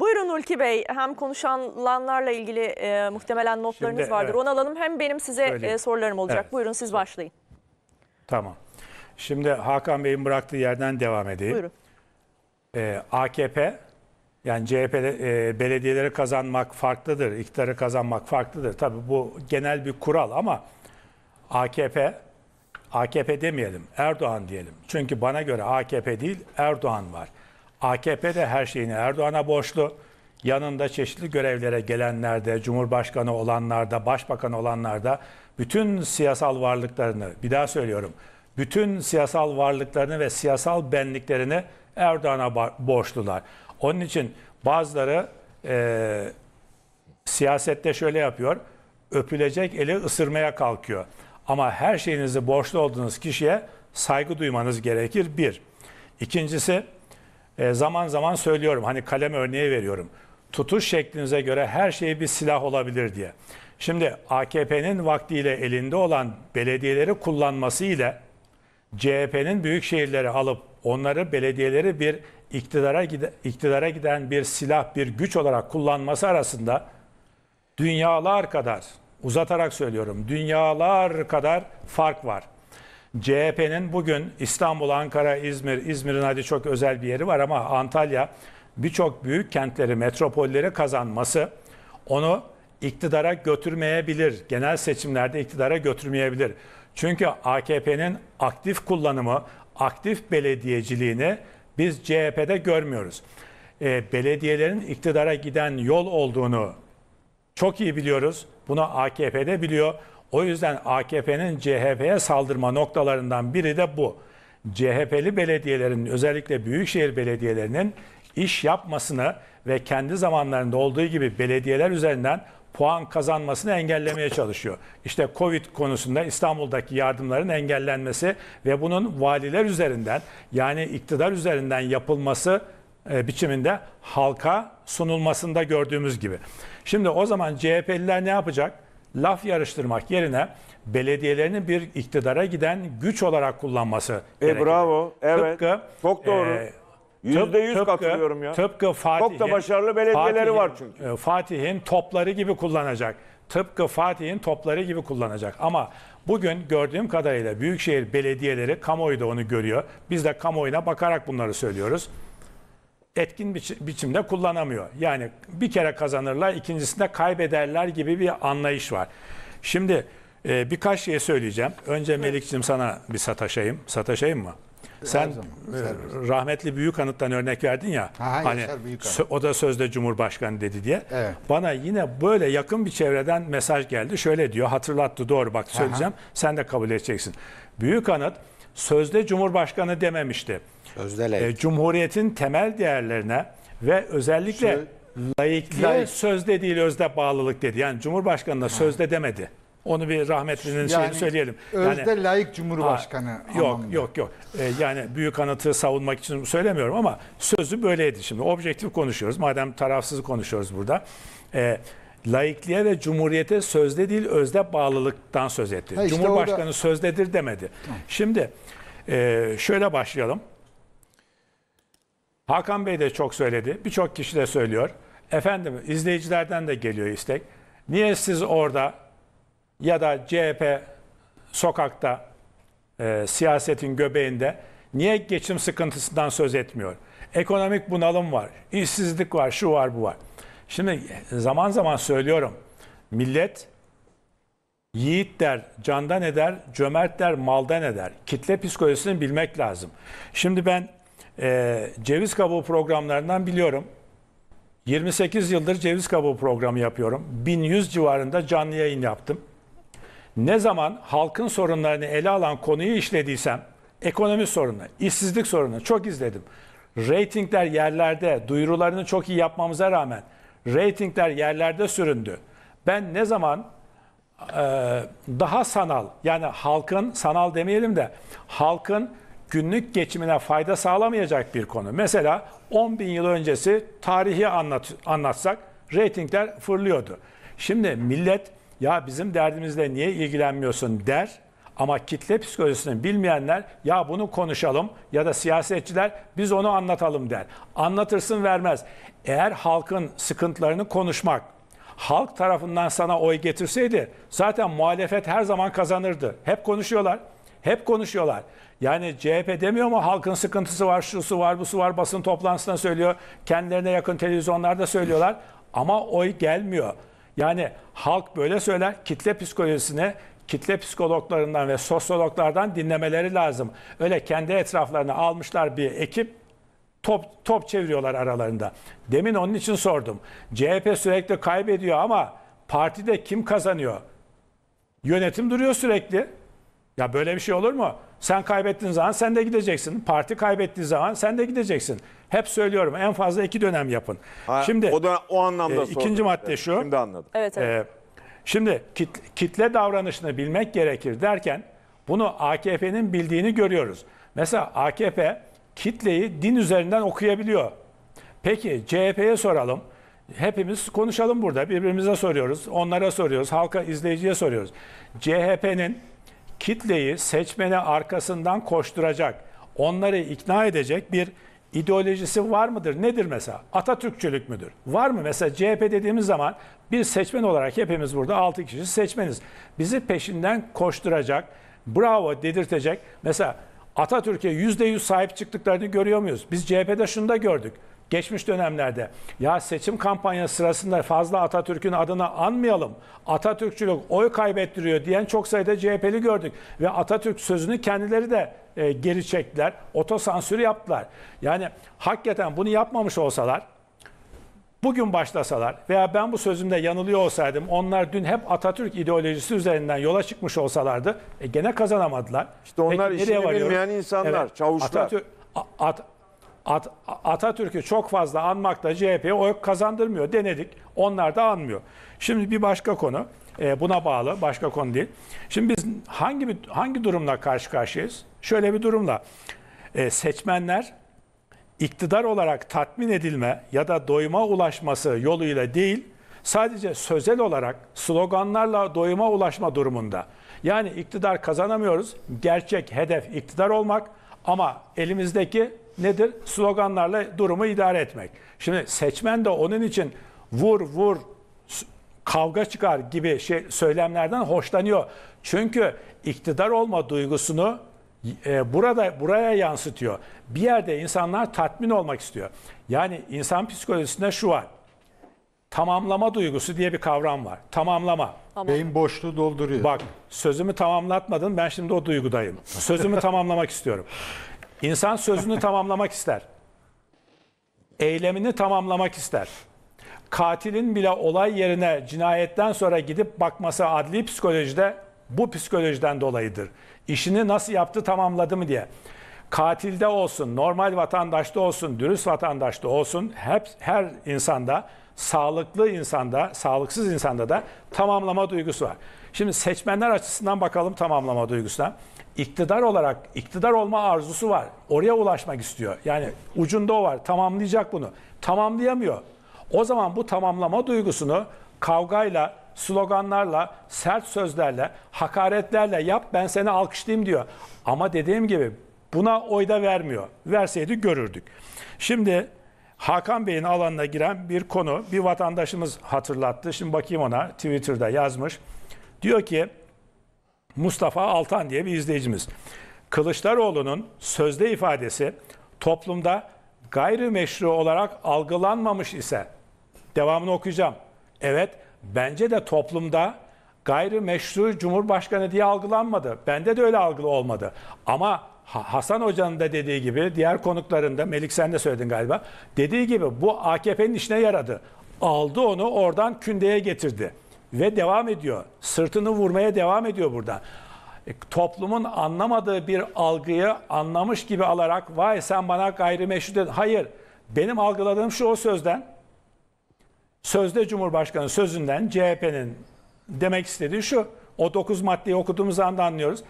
Buyurun Ulki Bey hem konuşanlarla ilgili e, muhtemelen notlarınız Şimdi, vardır. Evet. Onu alalım hem benim size e, sorularım olacak. Evet. Buyurun siz başlayın. Tamam. Şimdi Hakan Bey'in bıraktığı yerden devam edeyim. Buyurun. E, AKP yani CHP e, belediyeleri kazanmak farklıdır, iktidarı kazanmak farklıdır. Tabii bu genel bir kural ama AKP, AKP demeyelim, Erdoğan diyelim. Çünkü bana göre AKP değil, Erdoğan var. AKP de her şeyini Erdoğan'a borçlu. Yanında çeşitli görevlere gelenlerde, Cumhurbaşkanı olanlarda, Başbakan olanlarda bütün siyasal varlıklarını, bir daha söylüyorum, bütün siyasal varlıklarını ve siyasal benliklerini Erdoğan'a borçlular. Onun için bazıları e, siyasette şöyle yapıyor, öpülecek eli ısırmaya kalkıyor. Ama her şeyinizi borçlu olduğunuz kişiye saygı duymanız gerekir bir. İkincisi e, zaman zaman söylüyorum. Hani kalem örneği veriyorum. Tutuş şeklinize göre her şey bir silah olabilir diye. Şimdi AKP'nin vaktiyle elinde olan belediyeleri kullanması ile CHP'nin büyük şehirleri alıp onları belediyeleri bir iktidara giden, iktidara giden bir silah, bir güç olarak kullanması arasında dünyalar kadar uzatarak söylüyorum. Dünyalar kadar fark var. CHP'nin bugün İstanbul, Ankara, İzmir, İzmir'in hadi çok özel bir yeri var ama Antalya birçok büyük kentleri, metropolleri kazanması onu iktidara götürmeyebilir. Genel seçimlerde iktidara götürmeyebilir. Çünkü AKP'nin aktif kullanımı, aktif belediyeciliğini biz CHP'de görmüyoruz. E, belediyelerin iktidara giden yol olduğunu çok iyi biliyoruz. Bunu AKP'de biliyor. O yüzden AKP'nin CHP'ye saldırma noktalarından biri de bu. CHP'li belediyelerin özellikle büyükşehir belediyelerinin iş yapmasını ve kendi zamanlarında olduğu gibi belediyeler üzerinden puan kazanmasını engellemeye çalışıyor. İşte Covid konusunda İstanbul'daki yardımların engellenmesi ve bunun valiler üzerinden yani iktidar üzerinden yapılması e, biçiminde halka sunulmasında gördüğümüz gibi. Şimdi o zaman CHP'liler ne yapacak? laf yarıştırmak yerine belediyelerinin bir iktidara giden güç olarak kullanması e, gerekir. Bravo. Evet. Tıpkı, Çok doğru. E, Yüzde yüz katılıyorum ya. Tıpkı Fatih'in, Çok da başarılı belediyeleri var çünkü. E, Fatih'in topları gibi kullanacak. Tıpkı Fatih'in topları gibi kullanacak. Ama bugün gördüğüm kadarıyla büyükşehir belediyeleri kamuoyu da onu görüyor. Biz de kamuoyuna bakarak bunları söylüyoruz etkin biçi biçimde kullanamıyor. Yani bir kere kazanırlar, ikincisinde kaybederler gibi bir anlayış var. Şimdi e, birkaç şey söyleyeceğim. Önce Melik'ciğim sana bir sataşayım. Sataşayım mı? Sen e, rahmetli büyük anıttan örnek verdin ya. Ha, hani o da sözde Cumhurbaşkanı dedi diye. Evet. Bana yine böyle yakın bir çevreden mesaj geldi. Şöyle diyor, hatırlattı doğru bak söyleyeceğim. Aha. Sen de kabul edeceksin. büyük anıt sözde Cumhurbaşkanı dememişti. Sözde e, Cumhuriyetin temel değerlerine ve özellikle Sö laikliğe Laik. sözde değil özde bağlılık dedi. Yani Cumhurbaşkanı'na sözde demedi. Onu bir rahmetlinin yani, şeyini söyleyelim. Özde yani, layık cumhurbaşkanı. Aa, yok yok yok. Ee, yani büyük anıtı savunmak için söylemiyorum ama sözü böyleydi. Şimdi objektif konuşuyoruz. Madem tarafsız konuşuyoruz burada. Ee, laikliğe ve cumhuriyete sözde değil özde bağlılıktan söz etti. Ha işte Cumhurbaşkanı orada... sözdedir demedi. Tamam. Şimdi e, şöyle başlayalım. Hakan Bey de çok söyledi. Birçok kişi de söylüyor. Efendim izleyicilerden de geliyor istek. Niye siz orada ya da CHP sokakta e, siyasetin göbeğinde niye geçim sıkıntısından söz etmiyor? Ekonomik bunalım var, işsizlik var, şu var, bu var. Şimdi zaman zaman söylüyorum. Millet yiğit der, canda ne cömert der, malda ne Kitle psikolojisini bilmek lazım. Şimdi ben e, ceviz kabuğu programlarından biliyorum. 28 yıldır ceviz kabuğu programı yapıyorum. 1100 civarında canlı yayın yaptım. Ne zaman halkın sorunlarını ele alan konuyu işlediysem, ekonomi sorunu, işsizlik sorunu çok izledim. Ratingler yerlerde, duyurularını çok iyi yapmamıza rağmen Ratingler yerlerde süründü. Ben ne zaman e, daha sanal yani halkın sanal demeyelim de halkın günlük geçimine fayda sağlamayacak bir konu. Mesela 10 bin yıl öncesi tarihi anlat, anlatsak reytingler fırlıyordu. Şimdi millet ya bizim derdimizle niye ilgilenmiyorsun der ama kitle psikolojisini bilmeyenler ya bunu konuşalım ya da siyasetçiler biz onu anlatalım der. Anlatırsın vermez. Eğer halkın sıkıntılarını konuşmak, halk tarafından sana oy getirseydi zaten muhalefet her zaman kazanırdı. Hep konuşuyorlar. Hep konuşuyorlar. Yani CHP demiyor mu halkın sıkıntısı var, şu su var, bu su var, basın toplantısında söylüyor. Kendilerine yakın televizyonlarda söylüyorlar. Ama oy gelmiyor. Yani halk böyle söyler, kitle psikolojisine kitle psikologlarından ve sosyologlardan dinlemeleri lazım. Öyle kendi etraflarına almışlar bir ekip top top çeviriyorlar aralarında. Demin onun için sordum. CHP sürekli kaybediyor ama partide kim kazanıyor? Yönetim duruyor sürekli. Ya böyle bir şey olur mu? Sen kaybettiğin zaman sen de gideceksin. Parti kaybettiği zaman sen de gideceksin. Hep söylüyorum en fazla iki dönem yapın. Ha, Şimdi o da o anlamda e, ikinci madde şu. Şimdi anladım. Evet, evet. E, Şimdi kitle davranışını bilmek gerekir derken bunu AKP'nin bildiğini görüyoruz. Mesela AKP kitleyi din üzerinden okuyabiliyor. Peki CHP'ye soralım. Hepimiz konuşalım burada. Birbirimize soruyoruz. Onlara soruyoruz. Halka, izleyiciye soruyoruz. CHP'nin kitleyi seçmene arkasından koşturacak, onları ikna edecek bir ideolojisi var mıdır? Nedir mesela? Atatürkçülük müdür? Var mı? Mesela CHP dediğimiz zaman bir seçmen olarak hepimiz burada 6 kişi seçmeniz. Bizi peşinden koşturacak, bravo dedirtecek. Mesela Atatürk'e %100 sahip çıktıklarını görüyor muyuz? Biz CHP'de şunu da gördük. Geçmiş dönemlerde ya seçim kampanyası sırasında fazla Atatürk'ün adını anmayalım. Atatürkçülük oy kaybettiriyor diyen çok sayıda CHP'li gördük. Ve Atatürk sözünü kendileri de e, geri çektiler. Otosansürü yaptılar. Yani hakikaten bunu yapmamış olsalar bugün başlasalar veya ben bu sözümde yanılıyor olsaydım onlar dün hep Atatürk ideolojisi üzerinden yola çıkmış olsalardı e, gene kazanamadılar. İşte onlar Peki, işini bilmeyen insanlar, evet, çavuşlar. Atatürk, at, at, Atatürk'ü çok fazla anmak da CHP'ye oy kazandırmıyor. Denedik. Onlar da anmıyor. Şimdi bir başka konu. E, buna bağlı başka konu değil. Şimdi biz hangi bir, hangi durumla karşı karşıyayız? Şöyle bir durumla e, seçmenler iktidar olarak tatmin edilme ya da doyuma ulaşması yoluyla değil, sadece sözel olarak sloganlarla doyuma ulaşma durumunda. Yani iktidar kazanamıyoruz. Gerçek hedef iktidar olmak ama elimizdeki nedir? Sloganlarla durumu idare etmek. Şimdi seçmen de onun için vur vur kavga çıkar gibi şey söylemlerden hoşlanıyor. Çünkü iktidar olma duygusunu e, burada buraya yansıtıyor. Bir yerde insanlar tatmin olmak istiyor. Yani insan psikolojisinde şu var. Tamamlama duygusu diye bir kavram var. Tamamlama. Tamam. Beyin boşluğu dolduruyor. Bak sözümü tamamlatmadın ben şimdi o duygudayım. Sözümü tamamlamak istiyorum. İnsan sözünü tamamlamak ister. Eylemini tamamlamak ister katilin bile olay yerine cinayetten sonra gidip bakması adli psikolojide bu psikolojiden dolayıdır. İşini nasıl yaptı tamamladı mı diye. Katilde olsun, normal vatandaşta olsun, dürüst vatandaşta olsun hep her insanda sağlıklı insanda, sağlıksız insanda da tamamlama duygusu var. Şimdi seçmenler açısından bakalım tamamlama duygusuna. İktidar olarak iktidar olma arzusu var. Oraya ulaşmak istiyor. Yani ucunda o var. Tamamlayacak bunu. Tamamlayamıyor. O zaman bu tamamlama duygusunu kavgayla, sloganlarla, sert sözlerle, hakaretlerle yap ben seni alkışlayayım diyor. Ama dediğim gibi buna oy da vermiyor. Verseydi görürdük. Şimdi Hakan Bey'in alanına giren bir konu bir vatandaşımız hatırlattı. Şimdi bakayım ona Twitter'da yazmış. Diyor ki Mustafa Altan diye bir izleyicimiz. Kılıçdaroğlu'nun sözde ifadesi toplumda gayrimeşru olarak algılanmamış ise Devamını okuyacağım. Evet, bence de toplumda gayrimeşru cumhurbaşkanı diye algılanmadı. Bende de öyle algılı olmadı. Ama Hasan Hoca'nın da dediği gibi, diğer konuklarında, Melik sen de söyledin galiba, dediği gibi bu AKP'nin işine yaradı. Aldı onu oradan kündeye getirdi. Ve devam ediyor. Sırtını vurmaya devam ediyor burada e, toplumun anlamadığı bir algıyı anlamış gibi alarak vay sen bana gayrimeşru dedin. Hayır benim algıladığım şu o sözden sözde Cumhurbaşkanı sözünden CHP'nin demek istediği şu. O 9 maddeyi okuduğumuz anda anlıyoruz.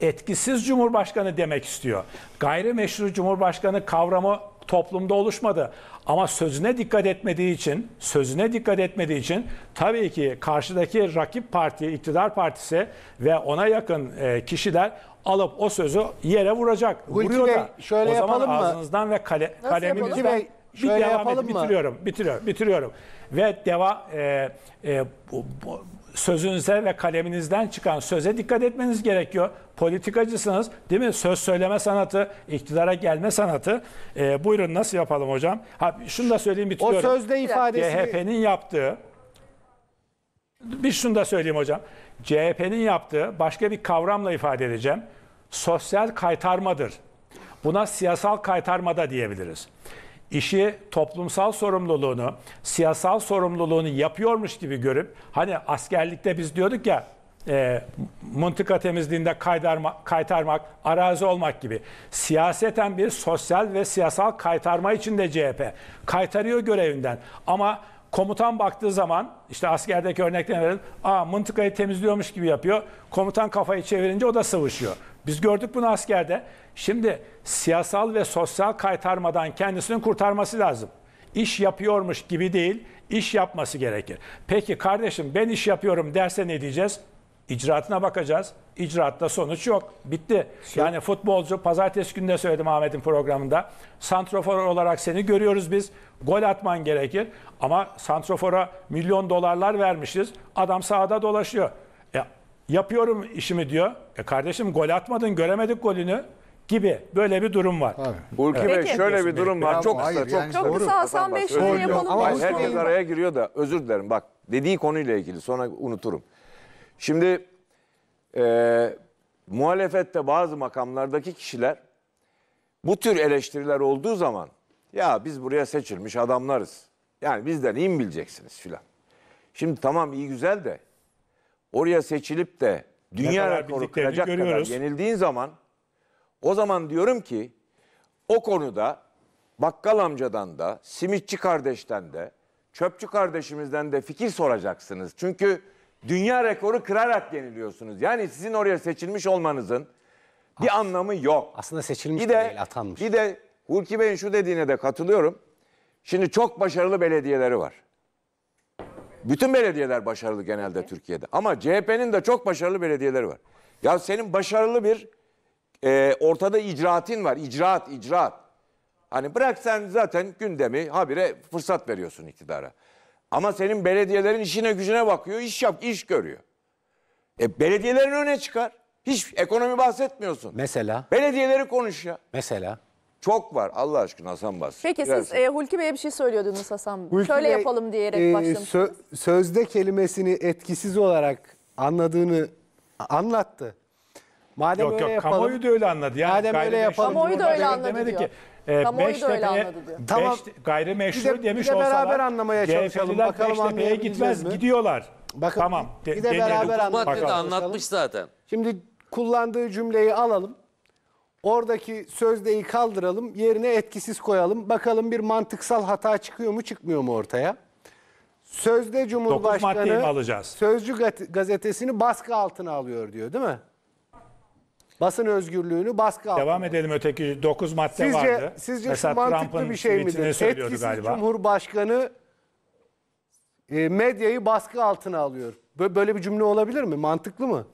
Etkisiz Cumhurbaşkanı demek istiyor. Gayrimeşru Cumhurbaşkanı kavramı toplumda oluşmadı. Ama sözüne dikkat etmediği için, sözüne dikkat etmediği için tabii ki karşıdaki rakip parti, iktidar partisi ve ona yakın e, kişiler alıp o sözü yere vuracak. Hulki Vuruyor Bey, da. şöyle o zaman yapalım mı? ağzınızdan ve kale, kaleminizden. Şöyle bir devam yapalım edin. mı? Bitiriyorum, bitiriyorum, bitiriyorum. Ve deva e, e, bu, bu, sözünüze ve kaleminizden çıkan söze dikkat etmeniz gerekiyor. Politikacısınız değil mi? Söz söyleme sanatı, iktidara gelme sanatı. E, buyurun nasıl yapalım hocam? Ha, şunu da söyleyeyim bitiriyorum. O sözde ifadesi... CHP'nin yaptığı... Bir şunu da söyleyeyim hocam. CHP'nin yaptığı başka bir kavramla ifade edeceğim. Sosyal kaytarmadır. Buna siyasal kaytarma da diyebiliriz işi toplumsal sorumluluğunu, siyasal sorumluluğunu yapıyormuş gibi görüp hani askerlikte biz diyorduk ya e, mıntıka temizliğinde kaydarma, kaytarmak, arazi olmak gibi. Siyaseten bir sosyal ve siyasal kaytarma içinde CHP. Kaytarıyor görevinden ama komutan baktığı zaman işte askerdeki örnekten verelim. Aa mıntıkayı temizliyormuş gibi yapıyor. Komutan kafayı çevirince o da sıvışıyor. Biz gördük bunu askerde. Şimdi siyasal ve sosyal kaytarmadan kendisini kurtarması lazım. İş yapıyormuş gibi değil, iş yapması gerekir. Peki kardeşim ben iş yapıyorum derse ne diyeceğiz? İcraatına bakacağız. İcraatta sonuç yok. Bitti. Şey- yani futbolcu pazartesi günü de söyledim Ahmet'in programında. Santrofor olarak seni görüyoruz biz. Gol atman gerekir. Ama santrofora milyon dolarlar vermişiz. Adam sahada dolaşıyor. E, yapıyorum işimi diyor. E kardeşim gol atmadın göremedik golünü gibi böyle bir durum var. Tabii. Ulki Peki. Bey şöyle bir durum var. Çok kısa, çok yani Çok kısa Hasan Bey şunu yapalım. Ama herkes araya giriyor da özür dilerim bak. Dediği konuyla ilgili sonra unuturum. Şimdi e, muhalefette bazı makamlardaki kişiler bu tür eleştiriler olduğu zaman ya biz buraya seçilmiş adamlarız. Yani bizden iyi mi bileceksiniz filan. Şimdi tamam iyi güzel de oraya seçilip de dünya rekoru kıracak görüyoruz. kadar yenildiğin zaman o zaman diyorum ki o konuda bakkal amcadan da, simitçi kardeşten de, çöpçü kardeşimizden de fikir soracaksınız. Çünkü dünya rekoru kırarak yeniliyorsunuz. Yani sizin oraya seçilmiş olmanızın bir As anlamı yok. Aslında seçilmiş bir de, değil, atanmış. Bir de Hulki Bey'in şu dediğine de katılıyorum. Şimdi çok başarılı belediyeleri var. Bütün belediyeler başarılı genelde evet. Türkiye'de. Ama CHP'nin de çok başarılı belediyeleri var. Ya senin başarılı bir e, ortada icraatin var. İcraat, icraat. Hani bırak sen zaten gündemi habire fırsat veriyorsun iktidara. Ama senin belediyelerin işine gücüne bakıyor, iş yap, iş görüyor. E belediyelerin öne çıkar. Hiç ekonomi bahsetmiyorsun. Mesela? Belediyeleri konuş ya. Mesela? Çok var Allah aşkına Hasan Bas. Peki siz e, Hulki Bey'e bir şey söylüyordunuz Hasan. Hulki Şöyle Bey, yapalım diyerek e, başlamıştınız. Sö sözde kelimesini etkisiz olarak anladığını anlattı. Madem yok öyle yok yapalım, kamuoyu da öyle anladı. Yani madem öyle yapalım. Kamuoyu da öyle anladı diyor. Ki, Kamuoyu ee, da öyle Tamam. beş, gayrimeşru Bir de- bir demiş de beraber anlamaya çalışalım. CHP'liler Bakalım Beştepe'ye anlayabildiniz gitmez mi? gidiyorlar. Bakın, tamam. bir de beraber anlayalım. Bakalım. Maddede anlatmış zaten. Şimdi kullandığı cümleyi alalım. Oradaki sözdeyi kaldıralım. Yerine etkisiz koyalım. Bakalım bir mantıksal hata çıkıyor mu çıkmıyor mu ortaya. Sözde Cumhurbaşkanı alacağız? Sözcü gazetesini baskı altına alıyor diyor değil mi? basın özgürlüğünü baskı altında. Devam edelim öteki 9 madde sizce, vardı. Sizce Mesela şu mantıklı bir şey midir? Etkisiz galiba. Cumhurbaşkanı e, medyayı baskı altına alıyor. Böyle bir cümle olabilir mi? Mantıklı mı?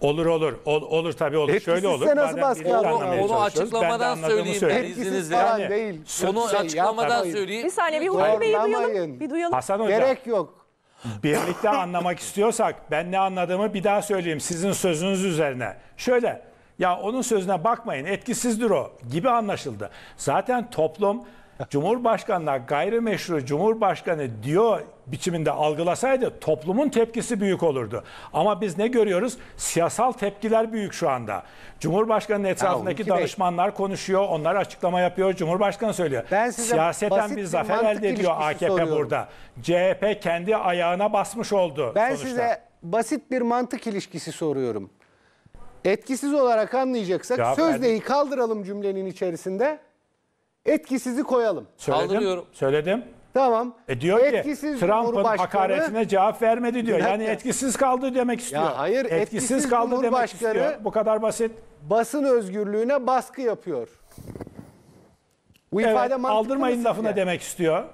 olur olur. Ol, olur tabii olur. Etkisizse Şöyle olur. nasıl baskı altına Onu açıklamadan söyleyeyim ben izninizle. Yani, değil. Onu şey, açıklamadan söyleyeyim. Bir saniye bir Hulmi Bey'i duyalım. Bir duyalım. Hasan Hoca. Gerek yok. Birlikte anlamak istiyorsak ben ne anladığımı bir daha söyleyeyim sizin sözünüz üzerine. Şöyle ya onun sözüne bakmayın etkisizdir o gibi anlaşıldı. Zaten toplum Cumhurbaşkanlığa gayrimeşru Cumhurbaşkanı diyor biçiminde algılasaydı toplumun tepkisi büyük olurdu. Ama biz ne görüyoruz? Siyasal tepkiler büyük şu anda. Cumhurbaşkanının etrafındaki ha, danışmanlar Bey. konuşuyor, onlar açıklama yapıyor, Cumhurbaşkanı söylüyor. Ben size Siyaseten bir zafer elde ediyor AKP soruyorum. burada. CHP kendi ayağına basmış oldu Ben sonuçta. size basit bir mantık ilişkisi soruyorum. Etkisiz olarak anlayacaksak Cevap sözdeyi verdim. kaldıralım cümlenin içerisinde. Etkisizi koyalım. Söyledim. Söyledim. Tamam. E diyor etkisiz ki Trump'ın hakaretine cevap vermedi diyor. Yani etkisiz kaldı demek istiyor. Ya hayır, etkisiz, etkisiz kaldı demek istiyor. Bu kadar basit. Basın özgürlüğüne baskı yapıyor. Bu evet, ifade aldırmayın lafına ya. demek istiyor.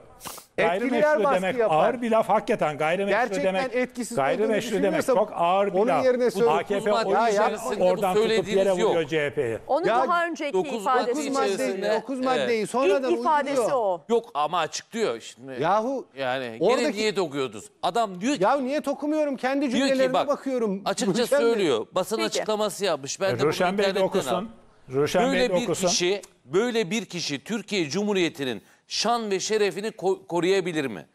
Gayrimeşru baskı demek yapar. ağır bir laf hakikaten gayrimeşru Gerçekten demek. etkisiz gayrimeşru demek çok ağır bir laf. Yerine bu AKP madde ya, oradan tutup yere yok. vuruyor CHP'yi. Onu ya, daha önceki dokuz ifadesi dokuz maddeyi, dokuz maddeyi evet. sonradan İlk ifadesi uyguluyor. o. Yok ama açıklıyor şimdi. Yahu yani oradaki, gene niye dokuyordunuz? Adam diyor ki. Ya niye tokumuyorum kendi cümlelerine bak, bakıyorum. Açıkça söylüyor. Basın Peki. açıklaması yapmış. Ben de e, Ruşen bunu Bey de okusun. Ruşen böyle Bey de okusun. bir kişi, böyle bir kişi Türkiye Cumhuriyeti'nin şan ve şerefini ko koruyabilir mi?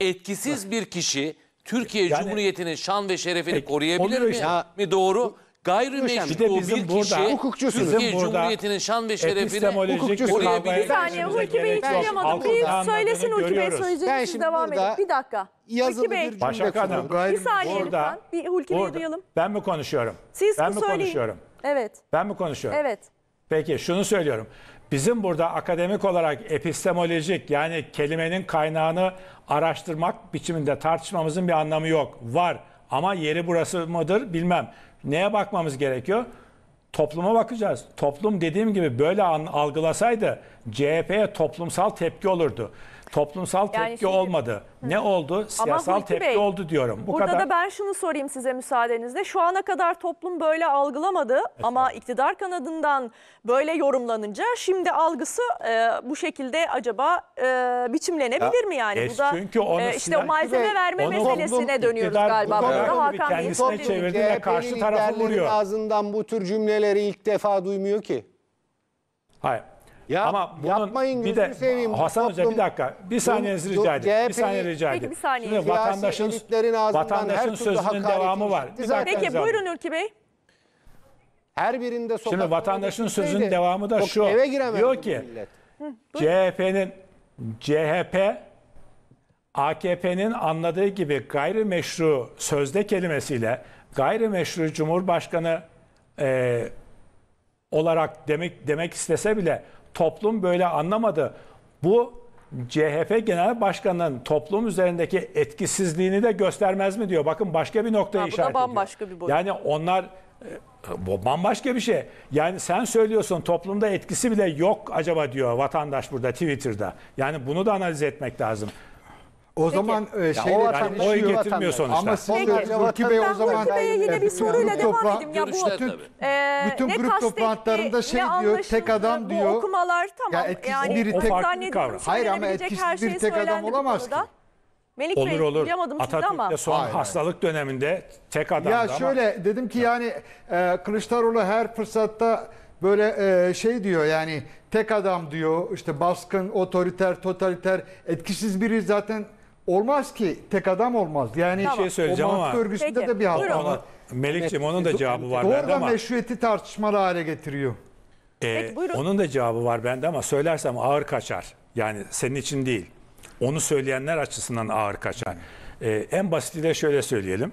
Etkisiz bir kişi Türkiye yani, Cumhuriyeti'nin şan ve şerefini peki, koruyabilir mi? Ya, mi doğru? Gayrimeşru bir, de bizim bir burada, kişi hukukçusunuz. Türkiye Cumhuriyeti'nin şan ve şerefini koruyabilir. mi? Bir saniye Hulki Bey'i duyamadım. Bir söylesin Hulki Bey söyleyeceğiniz için devam edin. Bir dakika. Yazılı Bey. bir cümle Hanım, Bir saniye lütfen. Bir Hulki Bey'i duyalım. Ben mi konuşuyorum? Siz ben mi söyleyin. konuşuyorum? Evet. Ben mi konuşuyorum? Evet. Peki şunu söylüyorum. Bizim burada akademik olarak epistemolojik yani kelimenin kaynağını araştırmak biçiminde tartışmamızın bir anlamı yok. Var ama yeri burası mıdır bilmem. Neye bakmamız gerekiyor? Topluma bakacağız. Toplum dediğim gibi böyle algılasaydı CHP'ye toplumsal tepki olurdu. Toplumsal tepki Yani şimdi- olmadı. Ne oldu? Siyasal Hulki tepki Bey, oldu diyorum. Bu Burada kadar. da ben şunu sorayım size müsaadenizle. Şu ana kadar toplum böyle algılamadı ama iktidar kanadından böyle yorumlanınca şimdi algısı e, bu şekilde acaba e, biçimlenebilir mi yani? E, bu da çünkü onu e, işte o Sinan- malzeme Bey, verme onu meselesine toplum- dönüyoruz galiba. bu Burada konuda bir Hakan kendisine çevirdi ve karşı tarafı liderlerinin vuruyor. ağzından bu tür cümleleri ilk defa duymuyor ki. Hayır. Ya, Ama bunun yapmayın bir de seveyim. Hasan Hoca bir dakika. Bir saniyenizi rica edeyim. Bir saniye rica Peki, bir saniye. Şimdi Siyasi vatandaşın, elitlerin her sözünün devamı var. Bir zaten. Peki Nizam buyurun Ülkü Bey. Her birinde sokak. Şimdi vatandaşın sözünün devamı da şu. Eve giremez Diyor ki CHP'nin CHP AKP'nin anladığı gibi gayrimeşru sözde kelimesiyle gayrimeşru Cumhurbaşkanı e, olarak demek demek istese bile Toplum böyle anlamadı. Bu CHP Genel Başkanı'nın toplum üzerindeki etkisizliğini de göstermez mi diyor. Bakın başka bir noktaya ha, işaret ediyor. bir boyut. Yani onlar e, bu bambaşka bir şey. Yani sen söylüyorsun toplumda etkisi bile yok acaba diyor vatandaş burada Twitter'da. Yani bunu da analiz etmek lazım. O Peki. zaman e, şey o yani oy getirmiyor sonuçta. Ama siz Peki. de Burki Bey o zaman Bey'e yine bir e, soruyla devam edeyim. Ya bu bütün, e, bütün ne grup toplantılarında şey diyor tek adam diyor. Bu okumalar tamam. Ya etkisiz yani, biri tek kavram. Hayır ama etkisiz bir tek şey adam olamaz ki. Melik olur Bey, olur. Atatürk'te ama. son Hayır. hastalık döneminde tek adamdı Ya şöyle dedim ki yani e, Kılıçdaroğlu her fırsatta böyle e, şey diyor yani tek adam diyor işte baskın, otoriter, totaliter, etkisiz biri zaten Olmaz ki tek adam olmaz. Yani Bir şey söyleyeceğim o ama- mantık örgüsünde de bir hata buyurun. var. Melekciğim onun da cevabı var bende Doğrudan ama meşruiyeti tartışmalı hale getiriyor. e, Peki, onun da cevabı var bende ama söylersem ağır kaçar. Yani senin için değil. Onu söyleyenler açısından ağır kaçar. E, en basitiyle şöyle söyleyelim.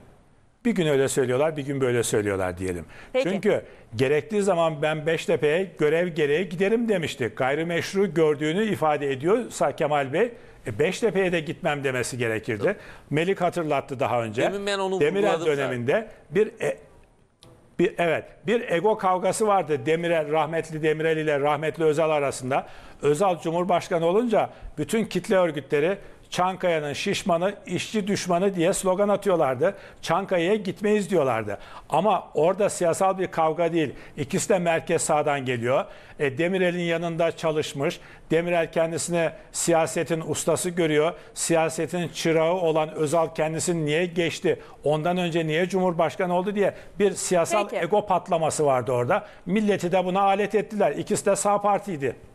Bir gün öyle söylüyorlar, bir gün böyle söylüyorlar diyelim. Peki. Çünkü gerektiği zaman ben Beştepe'ye görev gereği giderim demişti. Gayrimeşru gördüğünü ifade ediyorsa Kemal Bey, e Beştepe'ye de gitmem demesi gerekirdi. Doğru. Melik hatırlattı daha önce. Demin ben onu Demirel döneminde zaten. bir e, bir, evet bir ego kavgası vardı Demirel rahmetli Demirel ile rahmetli Özal arasında. Özal Cumhurbaşkanı olunca bütün kitle örgütleri Çankaya'nın şişmanı, işçi düşmanı diye slogan atıyorlardı. Çankaya'ya gitmeyiz diyorlardı. Ama orada siyasal bir kavga değil. İkisi de merkez sağdan geliyor. E, Demirel'in yanında çalışmış. Demirel kendisini siyasetin ustası görüyor. Siyasetin çırağı olan Özal kendisini niye geçti? Ondan önce niye Cumhurbaşkanı oldu diye bir siyasal Peki. ego patlaması vardı orada. Milleti de buna alet ettiler. İkisi de sağ partiydi.